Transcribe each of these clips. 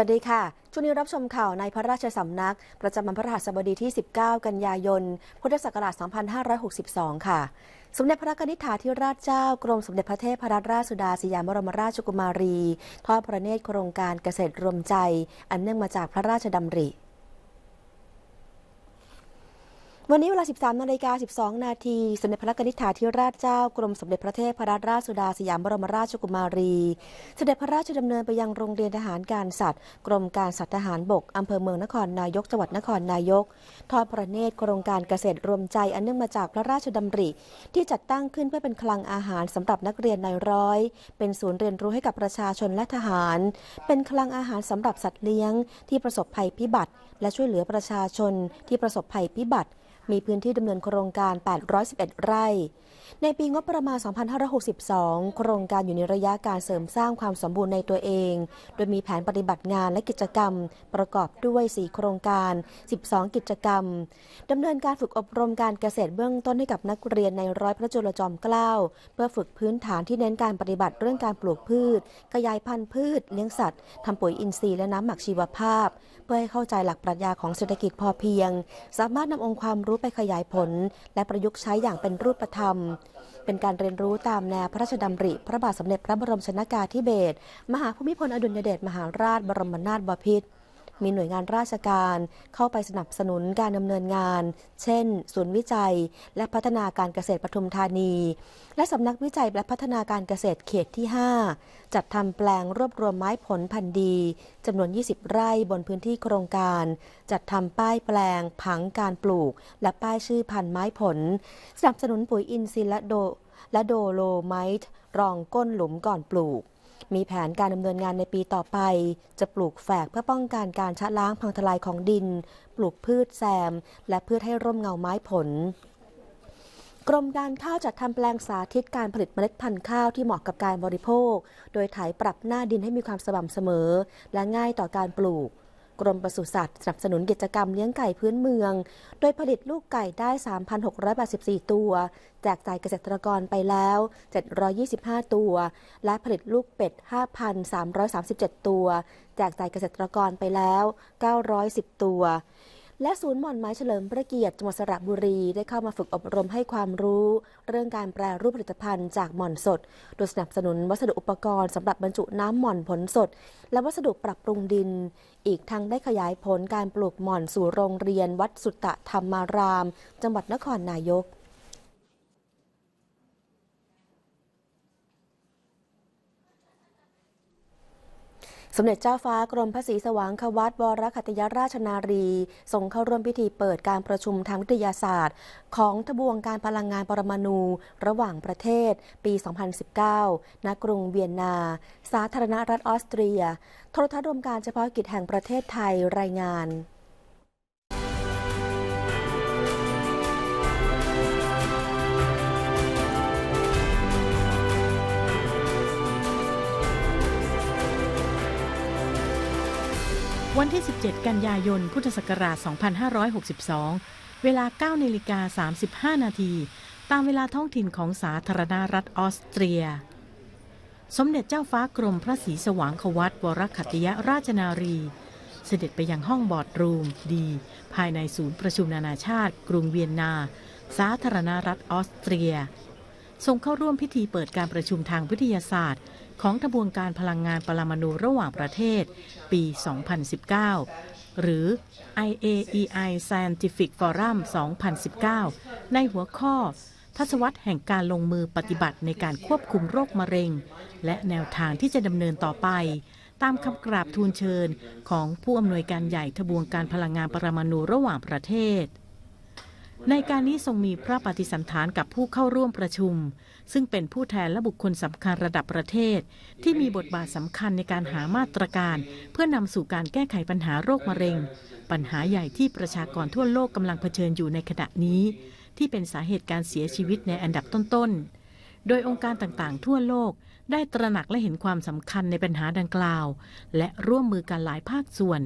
วัสดีค่ะ ช่วงนี้รับชมข่าวในพระราชสำนักประจำวันพระหัสบดีที่ 19 กันยายน พุทธศักราช 2562 ค่ะ สมเด็จพระนิธิาธิราชเจ้ากรมสมเด็จพระเทพรัตนราชสุดาสยามบรมราชกุมารี ทอดพระเนตรโครงการเกษตรรวมใจ อันเนื่องมาจากพระราชดำริวันนี้เวลา 13นาฬิกา12 นาทีสมเด็จพระกนิษฐาธิราชเจ้ากรมสมเด็จพระเทพรัตนราชสุดาสยามบรมราชกุมารีสเสด็จพระราชดำเนินไปยังโรงเรียนทหารการสัตว์ กรมการสัตว์ทหารบกอำเภอเมืองนครนายกจังหวัดนครนายก ทอดพระเนตรโครงการเกษตรรวมใจอันเนื่องมาจากพระราชดำริ ที่จัดตั้งขึ้นเพื่อเป็นคลังอาหารสำหรับนักเรียนในร้อย เป็นศูนย์เรียนรู้ให้กับประชาชนและทหาร เป็นคลังอาหารสำหรับสัตว์เลี้ยง ที่ประสบภัยพิบัติ และช่วยเหลือประชาชนที่ประสบภัยพิบัติมีพื้นที่ดำเนินโครงการ 811 ไร่ ในปีงบประมาณ 2562 โครงการอยู่ในระยะการเสริมสร้างความสมบูรณ์ในตัวเอง โดยมีแผนปฏิบัติงานและกิจกรรม ประกอบด้วย 4 โครงการ 12 กิจกรรม ดำเนินการฝึกอบรมการเกษตรเบื้องต้นให้กับนักเรียนในร้อยพระจุลจอมเกล้า เพื่อฝึกพื้นฐานที่เน้นการปฏิบัติเรื่องการปลูกพืช ขยายพันธุ์พืช เลี้ยงสัตว์ทำปุ๋ยอินทรีย์และน้ำหมักชีวภาพ เพื่อให้เข้าใจหลักปรัชญาของเศรษฐกิจพอเพียง สามารถนำองค์ความรู้ไปขยายผลและประยุกต์ใช้อย่างเป็นรูปธรรม เป็นการเรียนรู้ตามแนวพระราชดำริ พระบาทสมเด็จพระบรมชนากาธิเบศรมหาภูมิพลอดุลยเดชมหาราชบรมนาถบพิตรมีหน่วยงานราชการเข้าไปสนับสนุนการดำเนินงาน เช่น ศูนย์วิจัยและพัฒนาการเกษตรปทุมธานี และสำนักวิจัยและพัฒนาการเกษตรเขตที่ 5 จัดทำแปลงรวบรวมไม้ผลพันธุ์ดีจำนวน 20 ไร่บนพื้นที่โครงการ จัดทำป้ายแปลงผังการปลูก และป้ายชื่อพันธุ์ไม้ผล สนับสนุนปุ๋ยอินทรีย์และโดและโดโลไมต์รองก้นหลุมก่อนปลูกมีแผนการดำเนินงานในปีต่อไป จะปลูกแฝกเพื่อป้องกันการชะล้างพังทลายของดิน ปลูกพืชแซมและพืชให้ร่มเงาไม้ผล กรมการข้าวจัดทำแปลงสาธิตการผลิตเมล็ดพันธุ์ข้าวที่เหมาะกับการบริโภค โดยถ่ายปรับหน้าดินให้มีความสม่ำเสมอ และง่ายต่อการปลูกกรมปศุสัตว์สนับสนุนกิจกรรมเลี้ยงไก่พื้นเมือง โดยผลิตลูกไก่ได้ 3,684 ตัว แจกจ่ายเกษตรกรไปแล้ว 725 ตัว และผลิตลูกเป็ด 5,337 ตัว แจกจ่ายเกษตรกรไปแล้ว 910 ตัวและศูนย์หม่อนไม้เฉลิมพระเกียรติจังหวัดสระบุรีได้เข้ามาฝึกอบรมให้ความรู้เรื่องการแปรรูปผลิตภัณฑ์จากหม่อนสดโดยสนับสนุนวัสดุอุปกรณ์สำหรับบรรจุน้ำหม่อนผลสดและวัสดุปรับปรุงดิน อีกทั้งได้ขยายผลการปลูกหม่อนสู่โรงเรียนวัดสุตตะธรรมาราม จังหวัดนครนายกสมเด็จเจ้าฟ้ากรมพระศรีสว่างควัตวรคัตยราชนารีส่งเข้าร่วมพิธีเปิดการประชุมทางวิทยาศาสตร์ ของทบวงการพลังงานปรมาณูระหว่างประเทศ ปี 2019 ณ กรุงเวียนนา สาธารณรัฐออสเตรีย โทรทัศน์รวมการเฉพาะกิจแห่งประเทศไทยรายงานวันที่ 17 กันยายน พุทธศักราช 2562 เวลา 9นาฬิกา35 นาที ตามเวลาท้องถิ่นของสาธารณรัฐออสเตรีย สมเด็จเจ้าฟ้ากรมพระศรีสว่างควัตวรคัตยราชนารี เสด็จไปยังห้องบอร์ดรูมดี ภายในศูนย์ประชุมนานาชาติ กรุงเวียนนา สาธารณรัฐออสเตรีย ทรงเข้าร่วมพิธีเปิดการประชุมทางวิทยาศาสตร์ของทบวงการพลังงานปรมาณูระหว่างประเทศ ปี 2019 หรือ IAEI Scientific Forum 2019 ในหัวข้อ ทศวรรษแห่งการลงมือปฏิบัติในการควบคุมโรคมะเร็ง และแนวทางที่จะดำเนินต่อไป ตามคำกราบทูลเชิญของผู้อำนวยการใหญ่ทบวงการพลังงานปรมาณูระหว่างประเทศ ในการนี้ทรงมีพระปฏิสันฐานกับผู้เข้าร่วมประชุมซึ่งเป็นผู้แทนและบุคคลสำคัญระดับประเทศ ที่มีบทบาทสำคัญในการหามาตรการ เพื่อนำสู่การแก้ไขปัญหาโรคมะเร็ง ปัญหาใหญ่ที่ประชากรทั่วโลกกำลังเผชิญอยู่ในขณะนี้ ที่เป็นสาเหตุการเสียชีวิตในอันดับต้น ๆ โดยองค์การต่างๆ ทั่วโลกได้ตระหนักและเห็นความสำคัญในปัญหาดังกล่าว และร่วมมือกันหลายภาคส่วน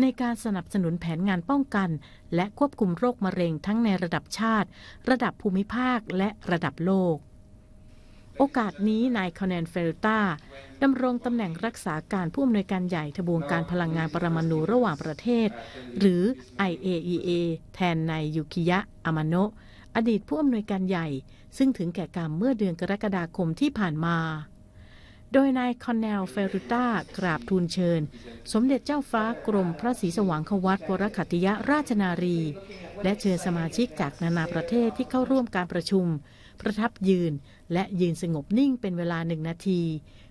ในการสนับสนุนแผนงานป้องกัน และควบคุมโรคมะเร็งทั้งในระดับชาติ ระดับภูมิภาคและระดับโลกโอกาสนี้นายคอนแนนเฟลตาดำรงตำแหน่งรักษาการผู้อำนวยการใหญ่ทบวงการพลังงานปรมาณูระหว่างประเทศ หรือ IAEA แทนนายยุคิยะอามาโนะอดีตผู้อำนวยการใหญ่ ซึ่งถึงแก่กรรมเมื่อเดือนกรกฎาคมที่ผ่านมา โดยนายคอนแนลเฟรุต้ากราบทูลเชิญ สมเด็จเจ้าฟ้ากรมพระศรีสว่างควัตวรขัติยะราชนารี และเชิญสมาชิกจากนานาประเทศที่เข้าร่วมการประชุมประทับยืนและยืนสงบนิ่งเป็นเวลาหนึ่งนาที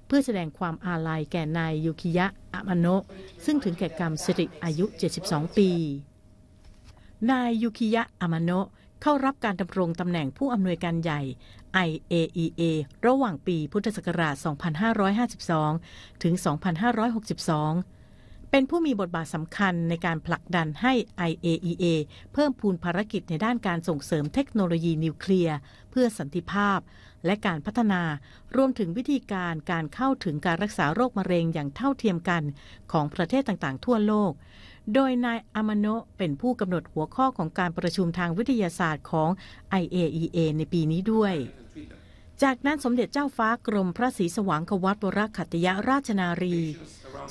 เพื่อแสดงความอาลัยแก่นายยุคิยะอะมโนะซึ่งถึงแก่กรรมสิริอายุ 72 ปี นายยุคิยะอะมโนะเข้ารับการดำรงตำแหน่งผู้อำนวยการใหญ่ IAEA ระหว่างปีพุทธศักราช 2552 ถึง 2562เป็นผู้มีบทบาทสำคัญในการผลักดันให้ IAEA เพิ่มพูนภารกิจในด้านการส่งเสริมเทคโนโลยีนิวเคลียร์เพื่อสันติภาพและการพัฒนา รวมถึงวิธีการการเข้าถึงการรักษาโรคมะเร็งอย่างเท่าเทียมกันของประเทศต่างๆทั่วโลก โดยนายอามาโนเป็นผู้กำหนดหัวข้อของการประชุมทางวิทยาศาสตร์ของ IAEA ในปีนี้ด้วยจากนั้นสมเด็จเจ้าฟ้ากรมพระศรีสว่างควัตวรขัตยราชนารี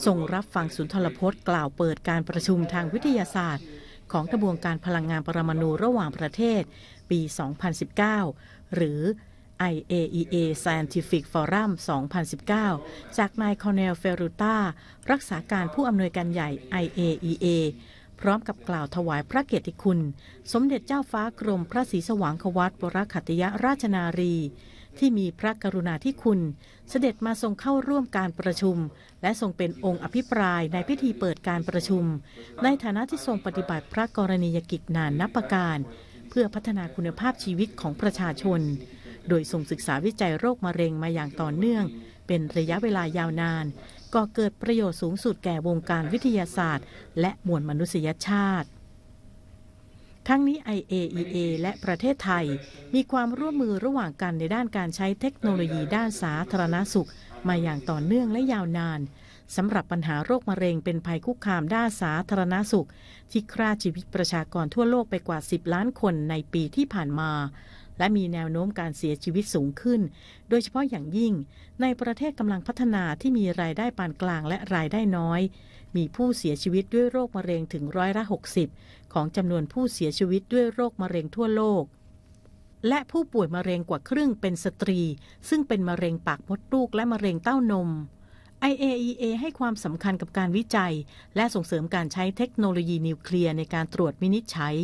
ส่งรับฟังสุนทรพจน์ กล่าวเปิดการประชุมทางวิทยาศาสตร์ ของกระบวนการพลังงานปรมาณูระหว่างประเทศ ปี 2019 หรือ IAEA Scientific Forum 2019 จากนายคอนเนลเฟรูตารักษาการผู้อำนวยการใหญ่ IAEA พร้อมกับกล่าวถวายพระเกียรติคุณ สมเด็จเจ้าฟ้ากรม พระศรีสว่างควัตวรขัตยราชนารีที่มีพระกรุณาธิคุณ เสด็จมาทรงเข้าร่วมการประชุม และทรงเป็นองค์อภิปรายในพิธีเปิดการประชุมในฐานะที่ทรงปฏิบัติพระกรณียกิจนานนับประการ เพื่อพัฒนาคุณภาพชีวิตของประชาชน โดยทรงศึกษาวิจัยโรคมะเร็งมาอย่างต่อเนื่อง เป็นระยะเวลายาวนานก็เกิดประโยชน์สูงสุดแก่วงการวิทยาศาสตร์ และมวลมนุษยชาติทั้งนี้ IAEA และประเทศไทย มีความร่วมมือระหว่างกันในด้านการใช้เทคโนโลยีด้านสาธารณสุข มาอย่างต่อเนื่องและยาวนาน สำหรับปัญหาโรคมะเร็งเป็นภัยคุกคามด้านสาธารณสุข ที่ฆ่าชีวิตประชากรทั่วโลกไปกว่า 10 ล้านคนในปีที่ผ่านมา และมีแนวโน้มการเสียชีวิตสูงขึ้น โดยเฉพาะอย่างยิ่ง ในประเทศกำลังพัฒนาที่มีรายได้ปานกลางและรายได้น้อยมีผู้เสียชีวิตด้วยโรคมะเร็งถึงร้อยละ60ของจำนวนผู้เสียชีวิตด้วยโรคมะเร็งทั่วโลก และผู้ป่วยมะเร็งกว่าครึ่งเป็นสตรี ซึ่งเป็นมะเร็งปากมดลูกและมะเร็งเต้านม IAEA ให้ความสำคัญกับการวิจัย และส่งเสริมการใช้เทคโนโลยีนิวเคลียร์ในการตรวจมินิจฉัย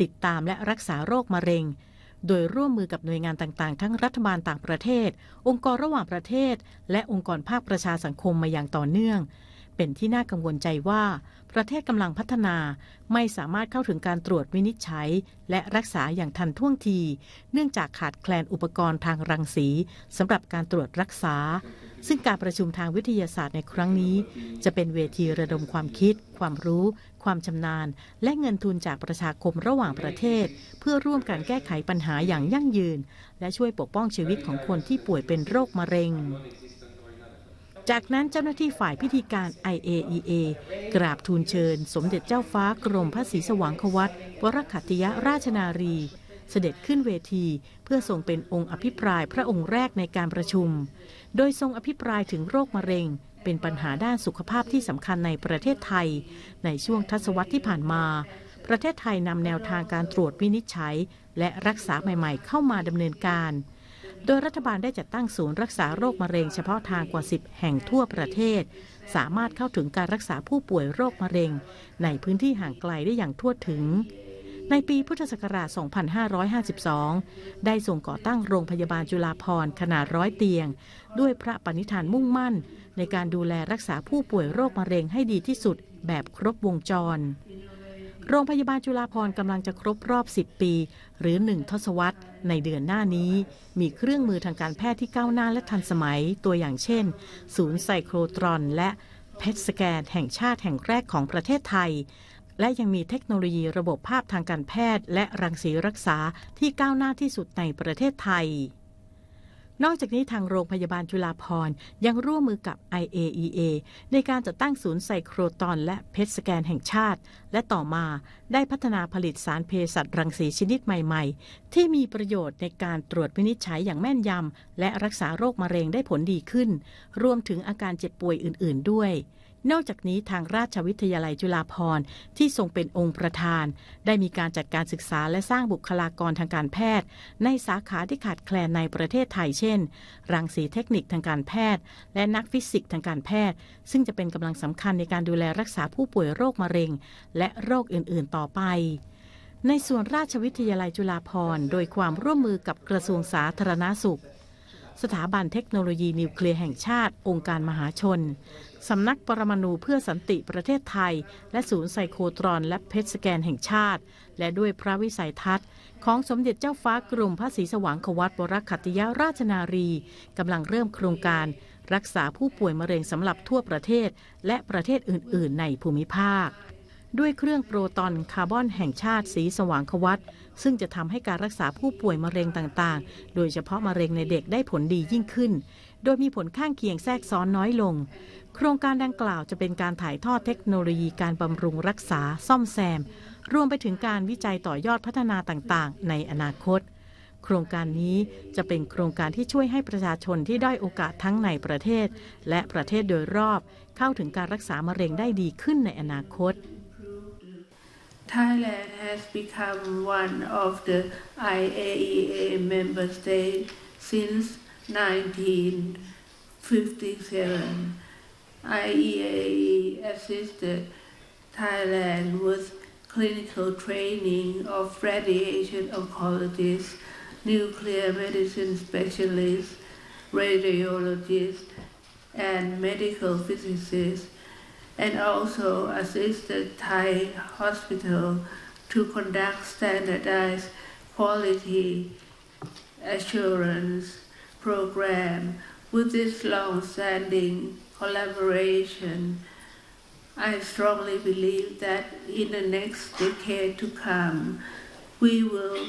ติดตามและรักษาโรคมะเร็ง โดยร่วมมือกับหน่วยงานต่างๆ ทั้งรัฐบาลต่างประเทศ องค์กรระหว่างประเทศ และองค์กรภาคประชาสังคมมาอย่างต่อเนื่องเป็นที่น่ากังวลใจว่า ประเทศกำลังพัฒนาไม่สามารถเข้าถึงการตรวจวินิจฉัยและรักษาอย่างทันท่วงที เนื่องจากขาดแคลนอุปกรณ์ทางรังสี สำหรับการตรวจรักษา ซึ่งการประชุมทางวิทยาศาสตร์ในครั้งนี้ จะเป็นเวทีระดมความคิด ความรู้ ความชำนาญ และเงินทุนจากประชาคมระหว่างประเทศ เพื่อร่วมกันแก้ไขปัญหาอย่างยั่งยืน และช่วยปกป้องชีวิตของคนที่ป่วยเป็นโรคมะเร็งจากนั้นเจ้าหน้าที่ฝ่ายพิธีการ IAEA กราบทูลเชิญ สมเด็จเจ้าฟ้ากรมพระศรีสว่างควัตวรขัตยราชนารี เสด็จขึ้นเวทีเพื่อทรงเป็นองค์อภิปรายพระองค์แรกในการประชุม โดยทรงอภิปรายถึงโรคมะเร็ง เป็นปัญหาด้านสุขภาพที่สำคัญในประเทศไทย ในช่วงทศวรรษที่ผ่านมา ประเทศไทยนำแนวทางการตรวจวินิจฉัยและรักษาใหม่ ๆ เข้ามาดำเนินการโดยรัฐบาลได้จัดตั้งศูนย์รักษาโรคมะเร็งเฉพาะทางกว่า 10 แห่งทั่วประเทศ สามารถเข้าถึงการรักษาผู้ป่วยโรคมะเร็งในพื้นที่ห่างไกลได้อย่างทั่วถึง ในปีพุทธศักราช 2552 ได้ส่งก่อตั้งโรงพยาบาลจุฬาภร์ขนาดร้อยเตียง ด้วยพระปณิธานมุ่งมั่น ในการดูแลรักษาผู้ป่วยโรคมะเร็งให้ดีที่สุดแบบครบวงจรโรงพยาบาลจุฬาภรกำลังจะครบรอบ 10 ปี หรือ 1ทศวรรษในเดือนหน้านี้ มีเครื่องมือทางการแพทย์ที่ก้าวหน้าและทันสมัย ตัวอย่างเช่น ศูนย์ไซโครตรอน และเพทสแกนแห่งชาติแห่งแรกของประเทศไทย และยังมีเทคโนโลยีระบบภาพทางการแพทย์และรังสีรักษาที่ก้าวหน้าที่สุดในประเทศไทยนอกจากนี้ทางโรงพยาบาลจุฬาภร์ยังร่วมมือกับ IAEA ในการจัดตั้งศูนย์ไซโครตอนและเพชสแกนแห่งชาติ และต่อมาได้พัฒนาผลิตสารเภสัชรังสีชนิดใหม่ๆ ที่มีประโยชน์ในการตรวจวินิจฉัยอย่างแม่นยำและรักษาโรคมะเร็งได้ผลดีขึ้น รวมถึงอาการเจ็บป่วยอื่นๆด้วยนอกจากนี้ทางราชวิทยาลัยจุฬาภรณ์ ที่ทรงเป็นองค์ประธาน ได้มีการจัดการศึกษาและสร้างบุคลากรทางการแพทย์ ในสาขาที่ขาดแคลนในประเทศไทยเช่น รังสีเทคนิคทางการแพทย์ และนักฟิสิกส์ทางการแพทย์ ซึ่งจะเป็นกำลังสำคัญในการดูแลรักษาผู้ป่วยโรคมะเร็ง และโรคอื่นๆ ต่อไป ในส่วนราชวิทยาลัยจุฬาภรณ์โดยความร่วมมือกับกระทรวงสาธารณาสุขสถาบันเทคโนโลยีนิวเคลียร์แห่งชาติ องค์การมหาชนสำนักปรมาณูเพื่อสันติประเทศไทย และศูนย์ไซโคตรอนและเพชรสแกนแห่งชาติ และด้วยพระวิสัยทัศน์ ของสมเด็จเจ้าฟ้ากรมพระศรีสว่างควัตวรคัตยาราชนารีกำลังเริ่มโครงการ รักษาผู้ป่วยมะเร็งสำหรับทั่วประเทศและประเทศอื่น ๆ ในภูมิภาค ด้วยเครื่องโปรตอนคาร์บอนแห่งชาติ สีสว่างควัตซึ่งจะทำให้การรักษาผู้ป่วยมะเร็งต่างๆ โดยเฉพาะมะเร็งในเด็กได้ผลดียิ่งขึ้น โดยมีผลข้างเคียงแทรกซ้อนน้อยลง โครงการดังกล่าวจะเป็นการถ่ายทอดเทคโนโลยีการบำรุงรักษาซ่อมแซม รวมไปถึงการวิจัยต่อยอดพัฒนาต่างๆ ในอนาคต โครงการนี้จะเป็นโครงการที่ช่วยให้ประชาชนที่ได้โอกาสทั้งในประเทศและประเทศโดยรอบ เข้าถึงการรักษามะเร็งได้ดีขึ้นในอนาคต Thailand has become one of the IAEA member states since 1957. IAEA assisted Thailand with clinical training of radiation oncologists, nuclear medicine specialists, radiologists, and medical physicists and also assisted Thai hospital to conduct standardized quality assurance program with this long-standing collaboration. I strongly believe that in the next decade to come, we will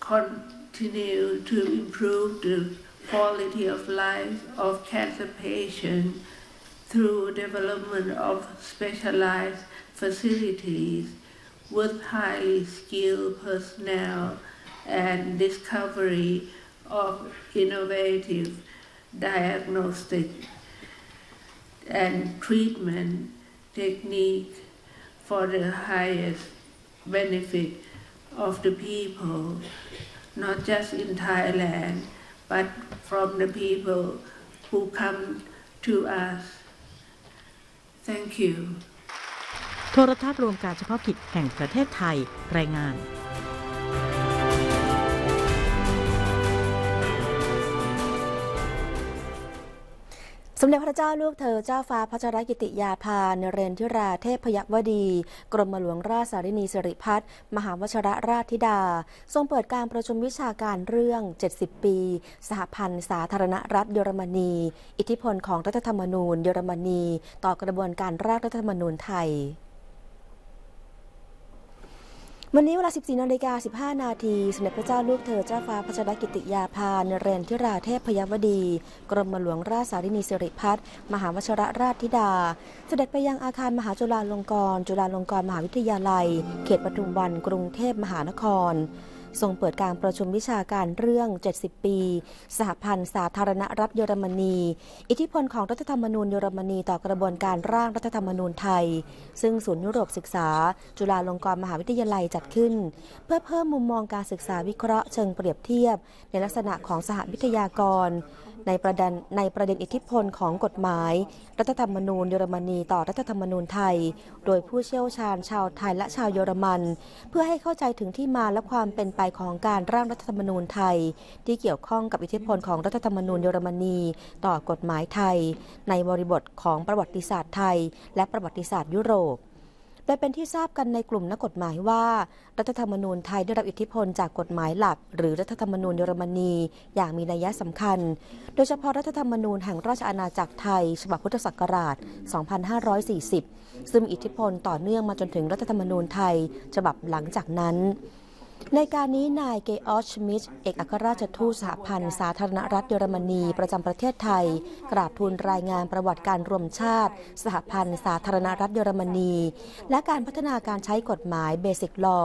continue to improve the quality of life of cancer patients through development of specialized facilities with highly skilled personnel and discovery of innovative diagnostic and treatment technique for the highest benefit of the people, not just in Thailand, but from the people who come to us Thank you โทรทัศน์รวมการเฉพาะกิจแห่งประเทศไทย รายงานสมเด็จพระเจ้าลูกเธอเจ้าฟ้าพระชรกิติยาภานเรนทิราเทพยวดี กรมหลวงราชสารินีสิริพัฒน์มหาวชรราชธิดาทรงเปิดการประชุมวิชาการเรื่อง 70 ปี สหพันธ์สาธารณรัฐเยอรมนี อิทธิพลของรัฐธรรมนูญเยอรมนี ต่อกระบวนการร่างรัฐธรรมนูญไทยวันนี้เวลา 14นาฬิกา15 นาทีสมเด็จพระเจ้าลูกเธอเจ้าฟ้าพัชรกิติยาภาเรนทิราเทพพยวดี กรมหลวงราชสารินีสิริพัฒน์มหาวชรราชธิดา เสด็จไปยังอาคารมหาจุฬาลงกรณ์จุฬาลงกรณ์มหาวิทยาลัย เขตปทุมวันกรุงเทพมหานครทรงเปิดการประชุมวิชาการเรื่อง 70 ปี สหพันธ์สาธารณรัฐเยอรมนีอิทธิพลของรัฐธรรมนูญเยอรมนีต่อกระบวนการร่างรัฐธรรมนูญไทย ซึ่งศูนย์ยุโรปศึกษา จุฬาลงกรณ์มหาวิทยาลัยจัดขึ้น เพื่อเพิ่มมุมมองการศึกษาวิเคราะห์เชิงเปรียบเทียบในลักษณะของสหวิทยากรในประเด็นในประเด็นอิทธิพลของกฎหมายรัฐธรรมนูญเยอรมนีต่อรัฐธรรมนูญไทย โดยผู้เชี่ยวชาญชาวไทยและชาวเยอรมัน เพื่อให้เข้าใจถึงที่มาและความเป็นไปของการร่างรัฐธรรมนูญไทย ที่เกี่ยวข้องกับอิทธิพลของรัฐธรรมนูญเยอรมนีต่อกฎหมายไทย ในบริบทของประวัติศาสตร์ไทยและประวัติศาสตร์ยุโรปแดะเป็นที่ทราบกันในกลุ่มนักกฎหมายว่า รัฐธรรมนูญไทยได้รับอิทธิพลจากกฎหมายหลัก หรือรัฐธรรมนูญเยอรมนีอย่างมีนัยยะสำคัญ โดยเฉพาะรัฐธรรมนูญแห่งราชอาณาจักรไทย ฉบับพุทธศักราช 2540 ซึ่งอิทธิพลต่อเนื่องมาจนถึงรัฐธรรมนูญไทยฉบับหลังจากนั้นในการนี้ นายเกออชมิชเอกอัครราชทูตสหพันธ์สาธารณรัฐเยอรมนี ประจำประเทศไทย กราบทูลรายงานประวัติการรวมชาติ สหพันธ์สาธารณรัฐเยอรมนี และการพัฒนาการใช้กฎหมายเบสิกลอ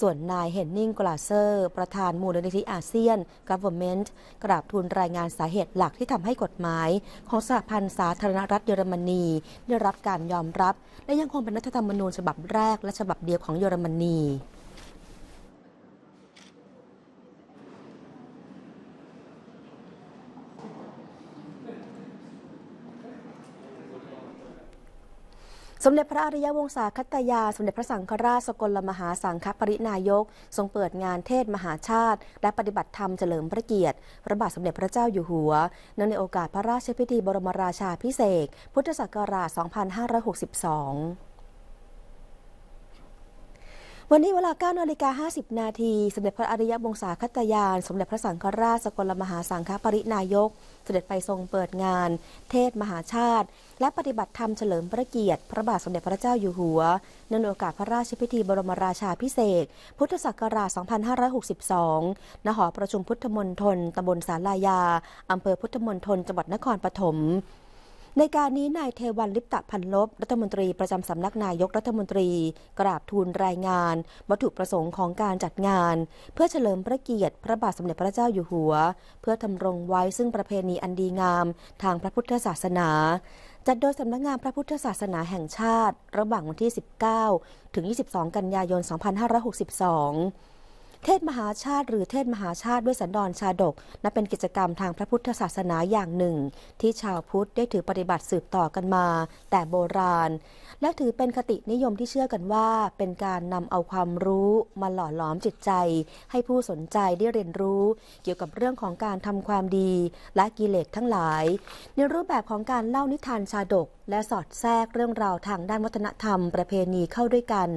ส่วนนายเฮนนิงกลาเซอร์ ประธานมูลนิธิอาเซียนเวอร์เมนต์กราบทูลรายงานสาเหตุหลักที่ทำให้กฎหมาย ของสหพันธ์สาธารณรัฐเยอรมนีได้รับการยอมรับ และยังคงเป็นรัฐธรรมนูญฉบับแรกและฉบับเดียวของเยอรมนีสมเด็จพระอริยวงศาคตยา สมเด็จพระสังฆราชสกลมหาสังฆปรินายก ทรงเปิดงานเทศมหาชาติและปฏิบัติธรรมเฉลิมพระเกียรติพระบาทสมเด็จพระเจ้าอยู่หัวเนื่องในโอกาสพระราชพิธีบรมราชาพิเศษพุทธศักราช 2562 วันนี้เวลา9นาฬิกา 50 นาทีสมเด็จพระอริยวงศาคตยาน สมเด็จพระสังฆราชสกลมหาสังฆปรินายกเสด็จไปทรงเปิดงานเทศมหาชาติ และปฏิบัติธรรมเฉลิมพระเกียรติ พระบาทสมเด็จพระเจ้าอยู่หัวในโอกาสพระราชพิธีบรมราชาพิเศษพุทธศักราช 2562 ณ หอประชุมพุทธมณฑลตำบลสาลายา อำเภอพุทธมณฑลจังหวัดนครปฐมในการนี้นายเทวันลิปตะพันลบ รัฐมนตรีประจำสำนัก นายกรัฐมนตรีกราบทูลรายงานวัตถุประสงค์ของการจัดงาน เพื่อเฉลิมพระเกียรติพระบาทสมเด็จพระเจ้าอยู่หัว เพื่อทำรงไว้ซึ่งประเพณีอันดีงาม ทางพระพุทธศาสนา จัดโดยสำนักงานพระพุทธศาสนาแห่งชาติ ระหว่างวันที่ 19 ถึง 22 กันยายน 2562เทศมหาชาติหรือเทศมหาชาติด้วยสันดอนชาดก นับเป็นกิจกรรมทางพระพุทธศาสนาอย่างหนึ่ง ที่ชาวพุทธได้ถือปฏิบัติสืบต่อกันมา แต่โบราณ และถือเป็นคตินิยมที่เชื่อกันว่า เป็นการนำเอาความรู้มาหล่อหลอมจิตใจ ให้ผู้สนใจได้เรียนรู้ เกี่ยวกับเรื่องของการทำความดีและกิเลสทั้งหลาย ในรูปแบบของการเล่านิทานชาดกและสอดแทรกเรื่องราวทางด้านวัฒนธรรมประเพณีเข้าด้วยกัน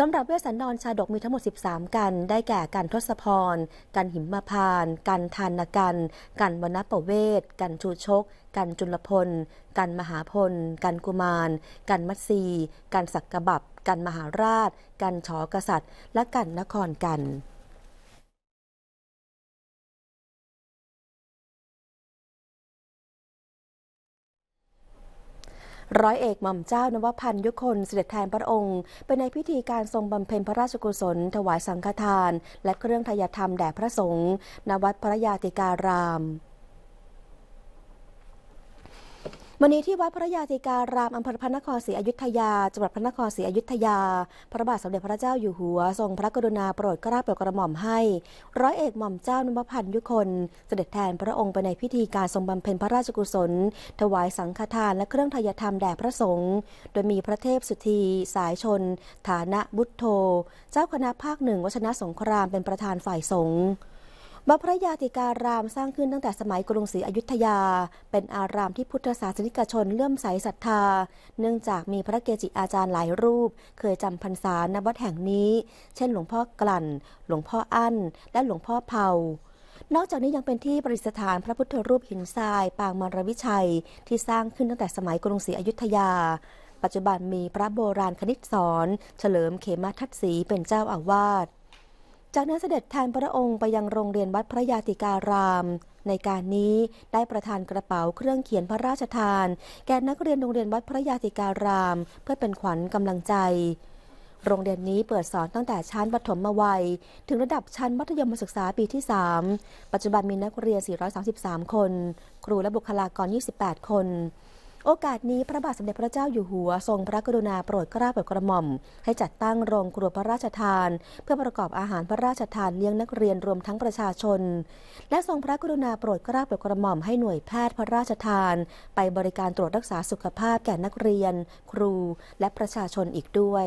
สำหรับเวสันดรชาดกมีทั้งหมด 13 กันได้แก่ กันทศพร กันหิมพานกันทานกันกันวณประเวศกันชูชก กันจุลพล กันมหาพล กันกุมาร กันมัตสีกันศักกบับกันมหาราช กันชอกษัตริย์ และกันนครกันร้อยเอกหม่อมเจ้านวพันธ์ยุคนเสด็จแทนพระองค์ ไปในพิธีการทรงบำเพ็ญพระราชกุศลถวายสังฆทาน และเครื่องทายธรรมแด่พระสงฆ์ณวัดพระยาติการามวันนี้ที่วัดพระยาติการามอำเภอพระนครศรีอยุธยาจังหวัดพระนครศรีอยุธยา พระบาทสมเด็จพระเจ้าอยู่หัวทรงพระกรุณาโปรดเกล้าโปรดกระหม่อมให้ ร้อยเอกหม่อมเจ้านมพันธ์ยุคนเสด็จแทนพระองค์ไปในพิธีการทรงบำเพ็ญพระราชกุศล ถวายสังฆทานและเครื่องทายธรรมแด่พระสงฆ์โดยมีพระเทพสุธีสายชนฐานะบุตโธเจ้าคณะภาคหนึ่งวชนะสงครามเป็นประธานฝ่ายสงฆ์วัดพระยาติการามสร้างขึ้นตั้งแต่สมัยกรุงศรีอยุธยา เป็นอารามที่พุทธศาสนิกชนเลื่อมใสศรัทธา เนื่องจากมีพระเกจิอาจารย์หลายรูปเคยจำพรรษาณวัดแห่งนี้ เช่นหลวงพ่อกลั่น หลวงพ่ออั้นและหลวงพ่อเผา นอกจากนี้ยังเป็นที่ประดิษฐานพระพุทธรูปหินทรายปางมรวิชัย ที่สร้างขึ้นตั้งแต่สมัยกรุงศรีอยุธยา ปัจจุบันมีพระโบราณคณิตสอนเฉลิมเขมาทัศศรีเป็นเจ้าอาวาสจากนั้นเสด็จแทนพระองค์ไปยังโรงเรียนวัดพระยาติการาม ในการนี้ได้ประทานกระเป๋าเครื่องเขียนพระราชทาน แก่นักเรียนโรงเรียนวัดพระยาติการามเพื่อเป็นขวัญกำลังใจ โรงเรียนนี้เปิดสอนตั้งแต่ชั้นปฐมมวัย ถึงระดับชั้นมัธยมศึกษาปีที่ 3 ปัจจุบันมีนักเรียน433 คน ครูและบุคลากร 28 คนโอกาสนี้ พระบาทสมเด็จพระเจ้าอยู่หัวทรงพระกรุณาโปรดเกล้าเปิดกระหม่อม ให้จัดตั้งโรงครัวพระราชทาน เพื่อประกอบอาหารพระราชทานเลี้ยงนักเรียนรวมทั้งประชาชน และทรงพระกรุณาโปรดเกล้าเปิดกระหม่อม ให้หน่วยแพทย์พระราชทาน ไปบริการตรวจรักษาสุขภาพแก่นักเรียน ครู และประชาชนอีกด้วย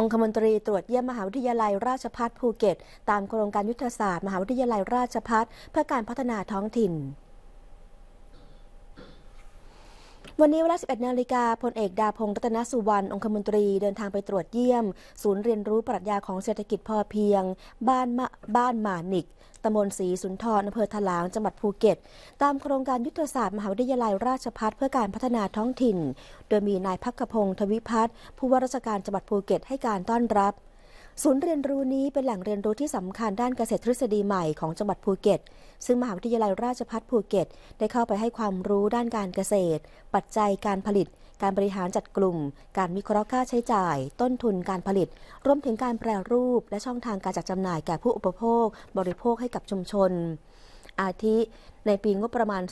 องคมนตรีตรวจเยี่ยมมหาวิทยาลัยราชพัฒภูเก็ต ตามโครงการยุทธศาสตร์มหาวิทยาลัยราชพัฒเพื่อการพัฒนาท้องถิ่นวันนี้เวลา 11นาฬิกาพลเอกดาพงศ์รัตนสุวรรณ องคมนตรี เดินทางไปตรวจเยี่ยม ศูนย์เรียนรู้ปรัชญาของเศรษฐกิจพอเพียง บ้านมาบ้านหมานิกตำบลศรีสุนทรอำเภอถลาง จังหวัดภูเก็ต ตามโครงการยุทธศาสตร์ มหาวิทยาลัยราชพัฒเพื่อการพัฒนาท้องถิ่น โดยมีนายพักกพงศ์ทวิพัฒน์ผู้ว่าราชการจังหวัดภูเก็ตให้การต้อนรับศูนย์เรียนรู้นี้เป็นแหล่งเรียนรู้ที่สำคัญด้านเกษตรทฤษฎีใหม่ของจังหวัดภูเก็ต ซึ่งมหาวิทยาลัยราชภัฏภูเก็ต ได้เข้าไปให้ความรู้ด้านการเกษตร ปัจจัยการผลิต การบริหารจัดกลุ่ม การวิเคราะห์ค่าใช้จ่าย ต้นทุนการผลิตรวมถึงการแปรรูป และช่องทางการจัดจำหน่ายแก่ผู้อุปโภค บริโภคให้กับชุมชน อาทิ ในปีงบประมาณ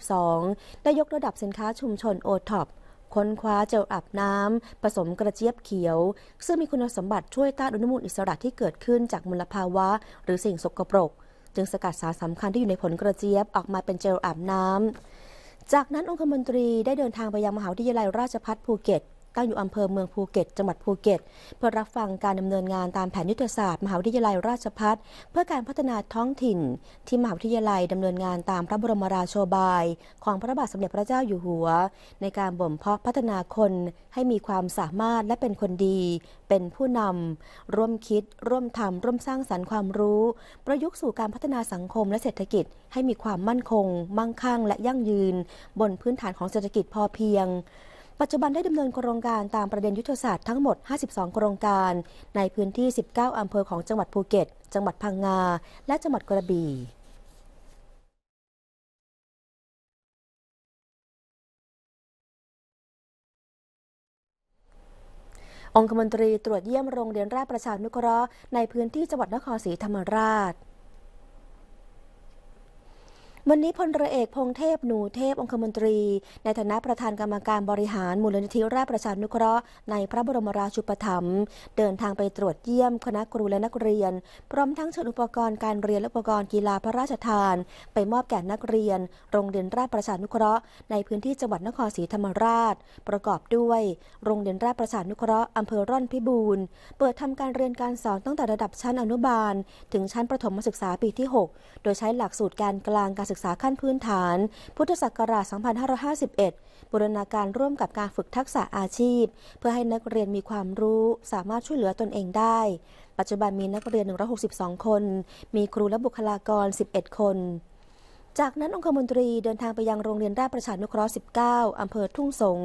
2562 ได้ยกระดับสินค้าชุมชนโอท็อปค้นคว้าเจลอาบน้ำผสมกระเจี๊ยบเขียว ซึ่งมีคุณสมบัติช่วยต้านอนุมูลอิสระที่เกิดขึ้นจากมลภาวะหรือสิ่งสกปรก จึงสกัดสารสำคัญที่อยู่ในผลกระเจี๊ยบออกมาเป็นเจลอาบน้ำจากนั้นองคมนตรีได้เดินทางไปยังมหาวิทยาลัยราชภัฏภูเก็ตตั้งอยู่อำเภอเมืองภูเก็ต จังหวัดภูเก็ต เพื่อรับฟังการดำเนินงานตามแผนยุทธศาสตร์มหาวิทยาลัยราชพัฒเพื่อการพัฒนาท้องถิ่น ที่มหาวิทยาลัยดำเนินงานตามพระบรมราโชบาย ของพระบาทสมเด็จพระเจ้าอยู่หัว ในการบ่มเพาะพัฒนาคนให้มีความสามารถและเป็นคนดี เป็นผู้นำร่วมคิด ร่วมทำร่วมสร้างสรรค์ความรู้ ประยุกต์สู่การพัฒนาสังคมและเศรษฐกิจ ให้มีความมั่นคง มั่งคั่ง และยั่งยืน บนพื้นฐานของเศรษฐกิจพอเพียงปัจจุบันได้ดำเนินโครงการตามประเด็นยุทธศาสตร์ทั้งหมด 52 โครงการ ในพื้นที่ 19 อำเภอของจังหวัดภูเก็ต จังหวัดพังงา และจังหวัดกระบี่ องคมนตรีตรวจเยี่ยมโรงเรียนราชประชานุเคราะห์ในพื้นที่จังหวัดนครศรีธรรมราชวันนี้พลเรือเอกพงเทพหนูเทพองคมนตรี ในฐานะประธานกรรมการบริหารมูลนิธิราชประชานุเคราะห์ในพระบรมราชูปถัมภ์เดินทางไปตรวจเยี่ยม คณะครูและนักเรียน พร้อมทั้งเชิญอุปกรณ์การเรียนและอุปกรณ์กีฬาพระราชทาน ไปมอบแก่นักเรียน โรงเรียนราชประชานุเคราะห์ในพื้นที่จังหวัดนครศรีธรรมราช ประกอบด้วย โรงเรียนราชประชานุเคราะห์อำเภอร่อนพิบูรณ์เปิดทำการเรียนการสอนตั้งแต่ระดับชั้นอนุบาล ถึงชั้นประถมศึกษาปีที่ 6 โดยใช้หลักสูตรการกลางการศึกษาขั้นพื้นฐาน พุทธศักราช 2551 บูรณาการร่วมกับการฝึกทักษะอาชีพ เพื่อให้นักเรียนมีความรู้ สามารถช่วยเหลือตนเองได้ ปัจจุบันมีนักเรียน 162 คน มีครูและบุคลากร 11 คน จากนั้นองคมนตรีเดินทางไปยังโรงเรียนราชประชานุเคราะห์ 19 อำเภอทุ่งสง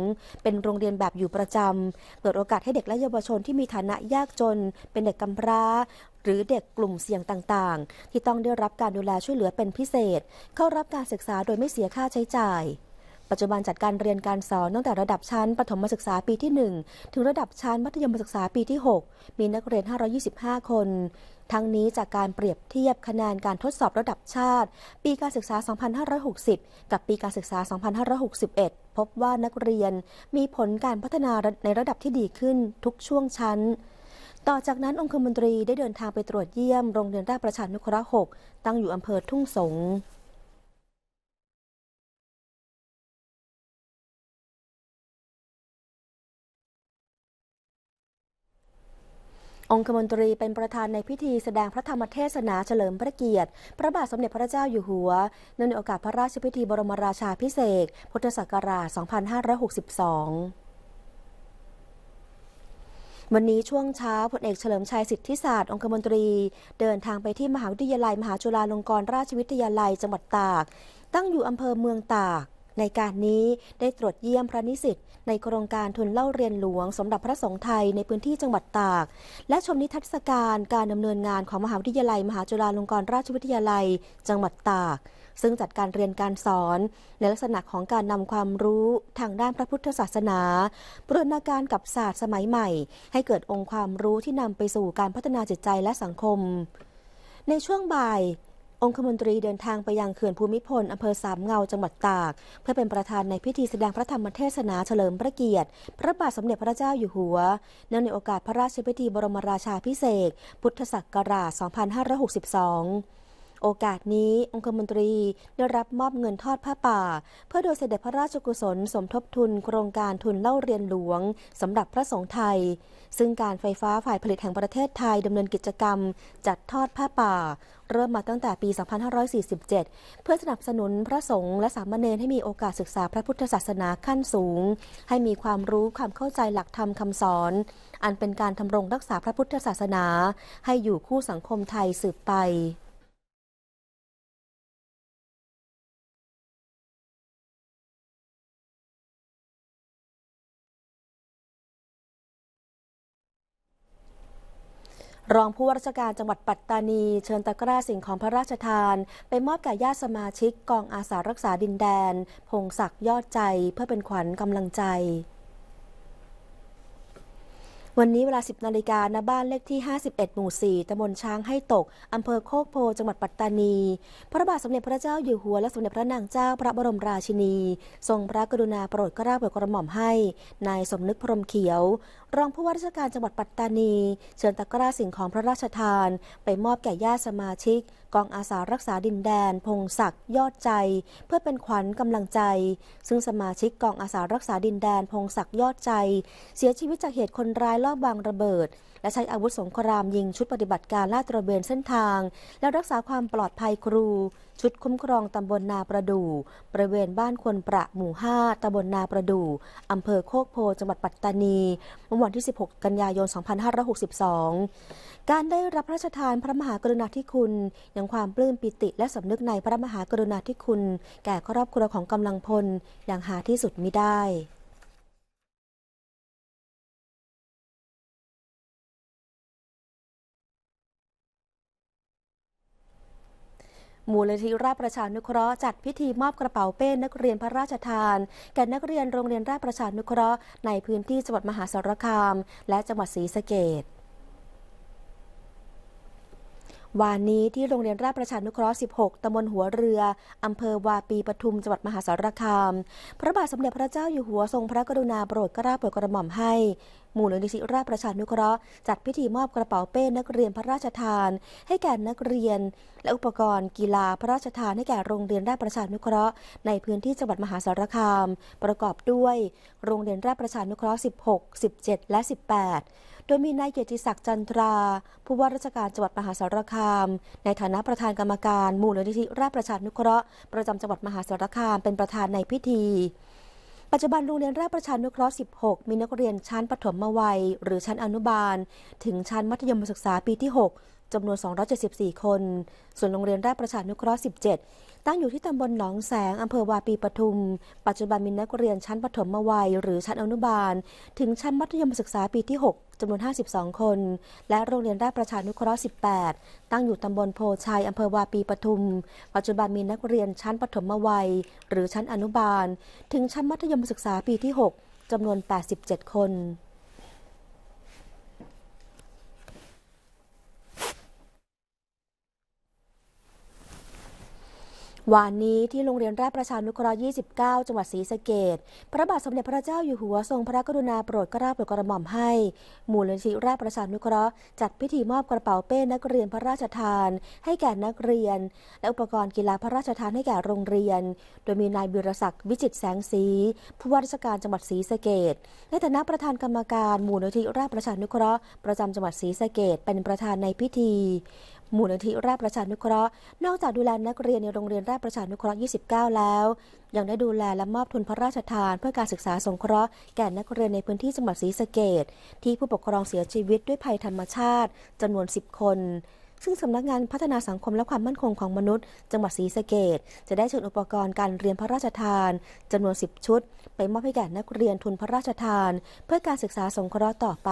เป็นโรงเรียนแบบอยู่ประจำเปิดโอกาสให้เด็กและเยาวชนที่มีฐานะยากจน เป็นเด็กกำพร้าหรือเด็กกลุ่มเสี่ยงต่างๆ ที่ต้องได้รับการดูแลช่วยเหลือเป็นพิเศษ เข้ารับการศึกษาโดยไม่เสียค่าใช้จ่าย ปัจจุบันจัดการเรียนการสอนตั้งแต่ระดับชั้นประถมศึกษาปีที่ 1 ถึงระดับชั้นมัธยมศึกษาปีที่ 6 มีนักเรียน 525 คน ทั้งนี้จากการเปรียบเทียบคะแนนการทดสอบระดับชาติ ปีการศึกษา 2560กับปีการศึกษา2561พบว่านักเรียนมีผลการพัฒนาในระดับที่ดีขึ้นทุกช่วงชั้นต่อจากนั้นองคมนตรีได้เดินทางไปตรวจเยี่ยมโรงเรียนราชประชานุเคราะห์6ตั้งอยู่อำเภอทุ่งสง องคมนตรีเป็นประธานในพิธีแสดงพระธรรมเทศนาเฉลิมพระเกียรติ พระบาทสมเด็จพระเจ้าอยู่หัวในโอกาสพระราชพิธีบรมราชาพิเศษพุทธศักราช 2562วันนี้ช่วงเช้าพลเอกเฉลิมชัยสิทธิศาสตร์องคมนตรีเดินทางไปที่มหาวิทยาลัยมหาจุฬาลงกรณราชวิทยาลัยจังหวัดตาก ตั้งอยู่อำเภอเมืองตากในการนี้ได้ตรวจเยี่ยมพระนิสิต ในโครงการทุนเล่าเรียนหลวงสมเด็จพระสงฆ์ไทยในพื้นที่จังหวัดตากและชมนิทรรศการการดำเนินงานของมหาวิทยาลัย มหาจุฬาลงกรณราชวิทยาลัย จังหวัดตาก ซึ่งจัดการเรียนการสอน ในลักษณะของการนำความรู้ทางด้านพระพุทธศาสนาปูรนาการกับศาสตร์สมัยใหม่ ให้เกิดองค์ความรู้ที่นำไปสู่การพัฒนาจิตใจและสังคม ในช่วงบ่ายองคมนตรีเดินทางไปยังเขื่อนภูมิพล อำเภอสามเงาจังหวัดตาก เพื่อเป็นประธานในพิธีแสดงพระธรรมเทศนาเฉลิมพระเกียรติ พระบาทสมเด็จพระเจ้าอยู่หัวเนื่องในโอกาสพระราชพิธีบรมราชาพิเศษพุทธศักราช 2562โอกาสนี้ องคมนตรีได้รับมอบเงินทอดผ้าป่า เพื่อโดยเสด็จพระราชกุศล สมทบทุนโครงการทุนเล่าเรียนหลวงสำหรับพระสงฆ์ไทย ซึ่งการไฟฟ้าฝ่ายผลิตแห่งประเทศไทยดำเนินกิจกรรม จัดทอดผ้าป่า เริ่มมาตั้งแต่ปี 2547 เพื่อสนับสนุนพระสงฆ์และสามเณรให้มีโอกาสศึกษาพระพุทธศาสนาขั้นสูง ให้มีความรู้ความเข้าใจหลักธรรมคำสอน อันเป็นการทำรงรักษาพระพุทธศาสนา ให้อยู่คู่สังคมไทยสืบไปรองผู้ว่าราชการจังหวัดปัตตานีเชิญตะกร้าสิ่งของพระราชทาน ไปมอบแก่ญาติสมาชิกกองอาสารักษาดินแดน พงศักดิ์ยอดใจเพื่อเป็นขวัญกำลังใจ วันนี้เวลา 10นาฬิกาณบ้านเลขที่ 51 หมู่ 4ตำบลช้างให้ตกอำเภอโคกโพจังหวัดปัตตานี พระบาทสมเด็จพระเจ้าอยู่หัวและสมเด็จพระนางเจ้าพระบรมราชินี ทรงพระกรุณาโปรดเกล้าโปรดกระหม่อมให้นายสมนึกพรมเขียวรองผู้ว่าราชการจังหวัดปัตตานี เชิญตะกร้าสิ่งของพระราชทาน ไปมอบแก่ญาติสมาชิกกองอาสารักษาดินแดนพงศักดิ์ยอดใจ เพื่อเป็นขวัญกำลังใจ ซึ่งสมาชิกกองอาสารักษาดินแดนพงศักดิ์ยอดใจ เสียชีวิตจากเหตุคนร้ายลอบวางระเบิดและใช้อาวุธสงครามยิงชุดปฏิบัติการลาดตระเวนเส้นทาง และรักษาความปลอดภัยครู ชุดคุ้มครองตำบลนาประดู่บริเวณบ้านควนประหมู่5ตำบลนาประดู่อำเภอโคกโพจังหวัดปัตตานีเมื่อวันที่ 16 กันยายน 2562 การได้รับพระราชทานพระมหากรุณาธิคุณอย่างความปลื้มปิติและสำนึกในพระมหากรุณาธิคุณ แก่ครอบครัวของกำลังพลอย่างหาที่สุดมิได้มูลนิธิราชประชานุเคราะห์จัดพิธีมอบกระเป๋าเป้นักเรียนพระราชทาน แก่นักเรียนโรงเรียนราชประชานุเคราะห์ ในพื้นที่จังหวัดมหาสารคาม และจังหวัดศรีสะเกดวานนี้ที่โรงเรียนราชประชานุเคราะห์ 16ตำบลหัวเรืออำเภอวาปีปทุม จังหวัดมหาสารคามพระบาทสมเด็จพระเจ้าอยู่หัวทรงพระกรุณาโปรดเกล้าโปรดกระหม่อมให้มูลนิธิราชประชานุเคราะห์จัดพิธีมอบกระเป๋าเป้ นักเรียนพระราชทาน ให้แก่นักเรียนและอุปกรณ์กีฬาพระราชทานให้แก่โรงเรียนราชประชานุเคราะห์ ในพื้นที่จังหวัดมหาสารคาม ประกอบด้วย โรงเรียนราชประชานุเคราะห์ 16 17และ 18โดยมีนายเกียรติศักดิ์จันทรา ผู้ว่าราชการจังหวัดมหาสารคาม ในฐานะประธานกรรมการ มูลนิธิราชประชานุเคราะห์ ประจำจังหวัดมหาสารคามเป็นประธานในพิธีปัจจุบันโรงเรียนแรกประชานุเคราะห์16 มีนักเรียนชั้นประถมวัย หรือชั้นอนุบาล ถึงชั้นมัธยมศึกษาปีที่ 6จำนวน 274 คน ส่วนโรงเรียนรกประชานุเคราะห์ 17 ตั้งอยู่ที่ตำบลหนองแสง อำเภอวาปีปทุม ปัจจุบันมีนักเรียนชั้นประถมวัยหรือชั้นอนุบาล ถึงชั้นมัธยมศึกษาปีที่ 6 จำนวน 52 คน และโรงเรียนรกประชานุเคราะห์ 18 ตั้งอยู่ตำบลโพชัย อำเภอวาปีปทุม ปัจจุบันมีนักเรียนชั้นประถมวัย หรือชั้นอนุบาล ถึงชั้นมัธยมศึกษาปีที่ 6 จำนวน 87 คนวานนี้ที่โรงเรียนราชประชานุเคราะห์ 29 จังหวัดศรีสะเกดพระบาทสมเด็จพระเจ้าอยู่หัวทรงพระกรุณาโปรดเกล้าโปรดกระหม่อมให้ หมู่เลนิีราชประชานุเคราะห์จัดพิธีมอบกระเป๋าเป้นักเรียนพระราชทานให้แก่นักเรียน และอุปกรณ์กีฬาพระราชทานให้แก่โรงเรียน โดยมีนายบิรศักดิ์วิจิตแสงสี ผู้ว่าราชการจังหวัดศรีสะเกดในฐานะประธานกรรมการหมู่เลนิีราชประชานุเคราะห์ ประจำจังหวัดศรีสะเกดเป็นประธานในพิธีมูลนิธิราชประชานุเคราะห์ นอกจากดูแลนักเรียนในโรงเรียนราชประชานุเคราะห์ 29 แล้ว ยังได้ดูแลและมอบทุนพระราชทานเพื่อการศึกษาสงเคราะห์แก่นักเรียนในพื้นที่จังหวัดศรีสะเกดที่ผู้ปกครองเสียชีวิตด้วยภัยธรรมชาติจำนวน 10 คน ซึ่งสำนักงานพัฒนาสังคมและความมั่นคงของมนุษย์ จังหวัดศรีสะเกดจะได้เชิญอุปกรณ์การเรียนพระราชทานจำนวน 10 ชุดไปมอบให้แก่นักเรียนทุนพระราชทาน เพื่อการศึกษาสงเคราะห์ต่อไป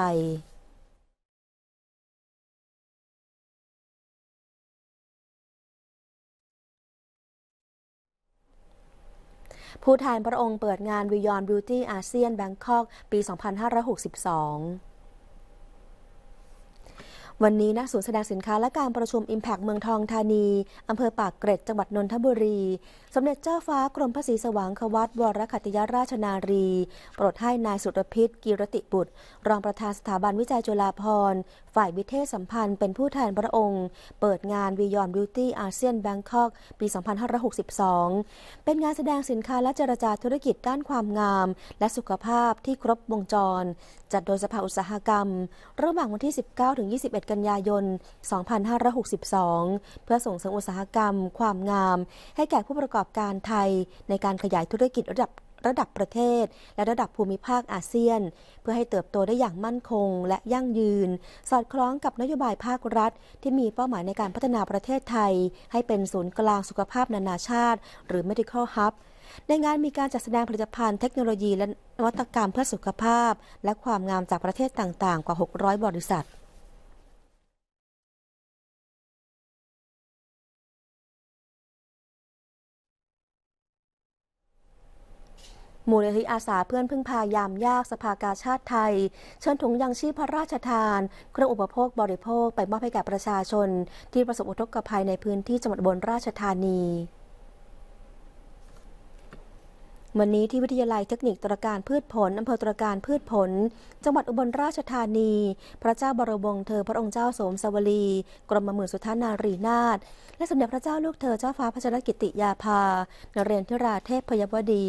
ผู้แทนพระองค์เปิดงาน Beyond Beauty อาเซียนแบงคอกปี 2562วันนี้ณศูนย์แสดงสินค้าและการประชุม Impact เมืองทองธานี อำเภอปากเกร็ดจังหวัดนนทบุรีสมเด็จเจ้าฟ้ากรมพระศรีสว่างควัตวรคัตยราชนารีโปรดให้นายสุรพิษกิรติบุตร รองประธานสถาบันวิจัยจุฬาภรณ์ฝ่ายวิเทศสัมพันธ์เป็นผู้แทนพระองค์ เปิดงาน Beyond Beauty าเซียนแบงคอกปี 2562 เป็นงานแสดงสินค้าและเจรจาธุรกิจด้านความงาม และสุขภาพที่ครบวงจร จัดโดยสภาอุตสาหกรรม ระหว่างวันที่ 19-21กันยายน 2562 เพื่อส่งเสริมอุตสาหกรรม ความงาม ให้แก่ผู้ประกอบการไทยในการขยายธุรกิจระดับระดับประเทศ และระดับภูมิภาคอาเซียน เพื่อให้เติบโตได้อย่างมั่นคง และยั่งยืน สอดคล้องกับนโยบายภาครัฐ ที่มีเป้าหมายในการพัฒนาประเทศไทย ให้เป็นศูนย์กลางสุขภาพนานาชาติ หรือ medical hub ในงานมีการจัดแสดงผลิตภัณฑ์ เทคโนโลยี และนวัตกรรมเพื่อสุขภาพ และความงามจากประเทศต่างๆกว่า 600 บริษัทมูลนิธิอาสาเพื่อนพึ่งพายามยากสภากาชาติไทย เชิญถุงยังชีพพระราชทานเครื่องอุปโภคบริโภคไปมอบให้แก่ประชาชนที่ประสบอุทกภัยในพื้นที่จังหวัดบนราชธานีวันนี้ที่วิทยาลัยเทคนิคตรการพืชผลอำเภอตรการพืชผล จังหวัดอุบลราชธานี พระเจ้าบรมวงศ์เธอพระองค์เจ้าสมสวลี กรมหมื่นสุทานารีนาถและสมเด็จพระเจ้าลูกเธอเจ้าฟ้าพระชรกิติยาภานเรนทิราเทพพยวดี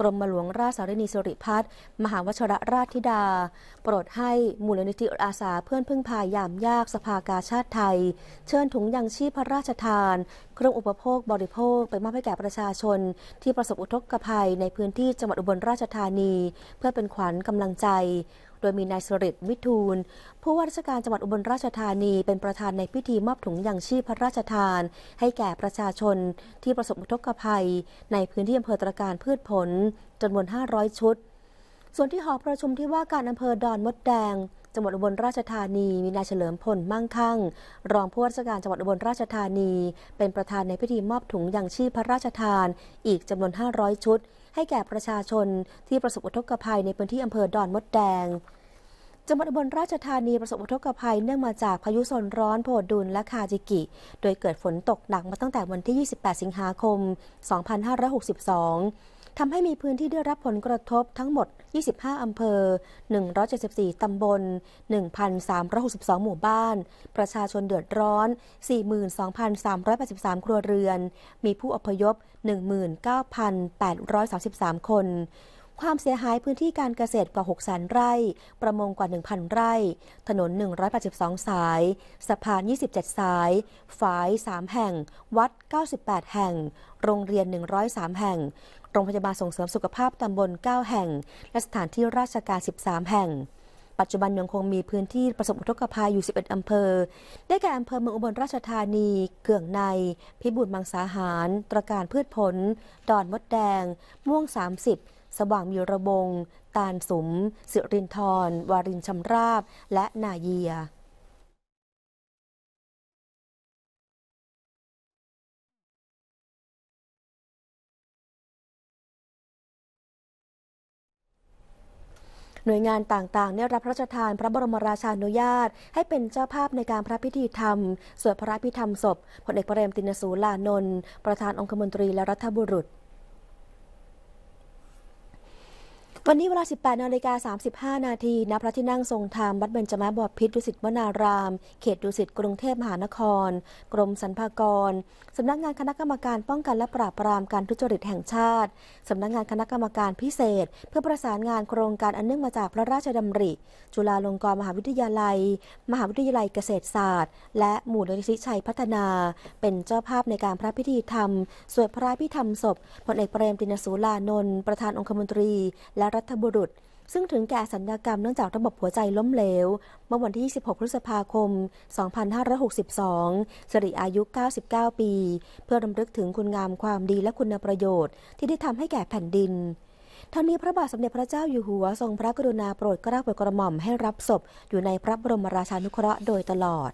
กรมหลวงราชสารินีสุริพัฒน์มหาวชรราชธิดาปรดให้มูลนิธิอาสาเพื่อนพึ่งพายามยากสภากาชาติไทย เชิญถุงยังชีพพระราชทานเครื่องอุปโภคบริโภคไปมอบให้แก่ประชาชน ที่ประสบอุทกภัย ในพื้นที่จังหวัดอุบลราชธานี เพื่อเป็นขวัญกำลังใจ โดยมีนายสริ์วิทูล ผู้ว่าราชการจังหวัดอุบลราชธานี เป็นประธานในพิธีมอบถุงยังชีพพระราชทาน ให้แก่ประชาชน ที่ประสบอุทกภัย ในพื้นที่อำเภอตะการพืชผลจำนวน500ชุดส่วนที่หอประชุมที่ว่าการอำเภอดอนมดแดงจังหวัดอุบลราชธานีมีนายเฉลิมพลมั่งคั่ง รองผู้ว่าราชการจังหวัดอุบลราชธานีเป็นประธานในพิธีมอบถุงยังชีพพระราชทาน อีกจำนวน500 ชุดให้แก่ประชาชนที่ประสบอุทกภัยในพื้นที่อำเภอดอนมดแดงจังหวัดอุบลราชธานีประสบอุทกภัยเนื่องมาจากพายุโซนร้อนโพดุลและคาจิกิ โดยเกิดฝนตกหนักมาตั้งแต่วันที่ 28 สิงหาคม 2562ทำให้มีพื้นที่ได้รับผลกระทบทั้งหมด 25 อำเภอ 174 ตำบล 1,362 หมู่บ้าน ประชาชนเดือดร้อน 42,383 ครัวเรือน มีผู้อพยพ 19,833 คนความเสียหายพื้นที่การเกษตรกว่า 6 0 0นไร่ ประมงกว่า 1,000 ไร่ ถนน 182 สายสะพาน 27 สาย ฝาย 3 แห่ง วัด 98 แห่ง โรงเรียน 103 แห่ง โรงพยาบาลส่งเสริมสุขภาพตำบล 9 แห่ง และสถานที่ราชการ 13 แห่ง ปัจจุบันยังคงมีพื้นที่ประสบอุทกภัยอยู่ 11 อำเภอ ได้แก่อำเภอเมืองอุบลราชธานีเกื่องใน พิบูลมังสาหาร ตรการพืชผล ดอนมดแดง ม่วง30สว่างมีระบง ตาลสมสิรินทร์วารินชำราบและนาเยีย หน่วยงานต่างๆได้รับพระราชทานพระบรมราชานุญาตให้เป็นเจ้าภาพในการพระพิธีธรรมสวดพระพิธรรมศพพลเอกเปรม ตินสูลานนท์ประธานองคมนตรีและรัฐบุรุษวันนี้เวลา 18นาฬิกา35 นาทีณพระที่นั่งทรงธรรมวัดเบญจมาบพิษดุสิตวนาราม เขตดุสิต กรุงเทพมหานคร กรมสรรพากร สำนักงานคณะกรรมการป้องกันและปราบปรามการทุจริตแห่งชาติ สำนักงานคณะกรรมการพิเศษ เพื่อประสานงานโครงการอันเนื่องมาจากพระราชดำริ จุฬาลงกรณ์มหาวิทยาลัย มหาวิทยาลัยเกษตรศาสตร์ และหมู่นิธิชัยพัฒนา เป็นเจ้าภาพในการพระพิธีธรรมสวดพระพิธรรมศพพลเอกเปรมตินสุลานนท์ ประธานองคมนตรี และรัฐบุรุษซึ่งถึงแก่สัญญกรรมเนื่องจากระบบหัวใจล้มเหลวเมื่อวันที่ 26 พฤษภาคม 2562สิริอายุ 99 ปี เพื่อรำลึกถึงคุณงามความดีและคุณประโยชน์ที่ได้ทำให้แก่แผ่นดินทั้งนี้พระบาทสมเด็จพระเจ้าอยู่หัวทรงพระกรุณาโปรดเกล้าโปรดกระหม่อมให้รับศพอยู่ในพระบรมราชานุเคราะห์โดยตลอด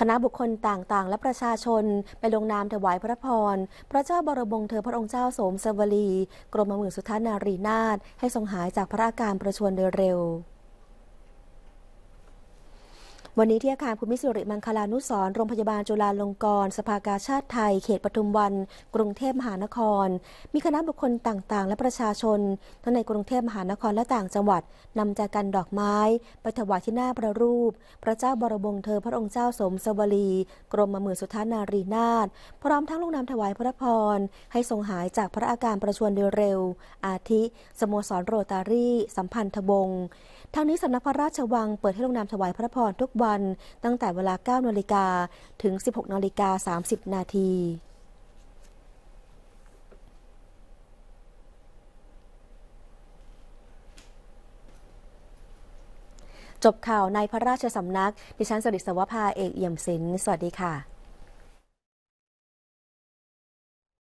คณะบุคคลต่างๆ และประชาชน ไปลงนามถวายพระพร พระเจ้าบรมวงศ์เธอพระองค์เจ้าโสมสวลีกรมหม่อลวงสุทธานารีนาถให้ทรงหายจากพระอาการประชวรโดยเร็ววันนี้ที่อาคารภูมิสิริมังคลานุสรโรงพยาบาลจุฬาลงกรณ์ สภากาชาติไทย เขตปทุมวัน กรุงเทพมหานคร มีคณะบุคคลต่างๆ และประชาชน ทั้งในกรุงเทพมหานครและต่างจังหวัดนำจากกันดอกไม้ไปถวายที่หน้าพระรูป พระเจ้าบรมวงศ์เธอพระองค์เจ้าสม สวรี กรมมือสุทานารีนาถพร้อมทั้งลงนามถวายพระพรให้ทรงหายจากพระอาการประชวรโดยเร็ว อาทิสโมสรโรตารี่ สัมพันธบงศ์ทางนี้สำนักพระราชวังเปิดให้ลงนามถวายพระพรทุกวันตั้งแต่เวลา9นาฬิกาถึง 16นาฬิกา30นาที จบข่าวในพระราชสำนักดิฉันสริศวภาเอกเอี่ยมศิลป์สวัสดีค่ะ